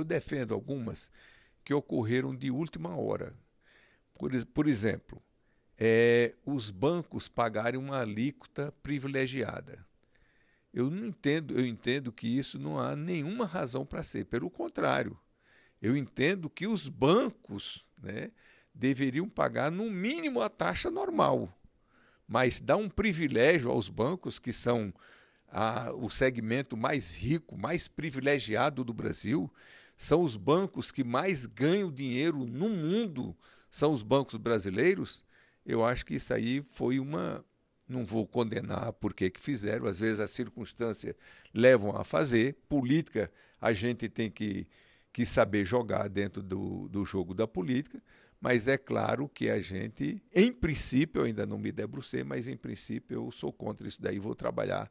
Eu defendo algumas que ocorreram de última hora. Por, por exemplo, é, os bancos pagarem uma alíquota privilegiada. Eu não entendo, eu entendo que isso não há nenhuma razão para ser. Pelo contrário, eu entendo que os bancos né, deveriam pagar no mínimo a taxa normal. Mas dá um privilégio aos bancos que são a, o segmento mais rico, mais privilegiado do Brasil, são os bancos que mais ganham dinheiro no mundo, são os bancos brasileiros, eu acho que isso aí foi uma. Não vou condenar porque que fizeram, às vezes as circunstâncias levam a fazer. Política, a gente tem que, que saber jogar dentro do, do jogo da política, mas é claro que a gente, em princípio, eu ainda não me debrucei, mas em princípio eu sou contra isso daí, vou trabalhar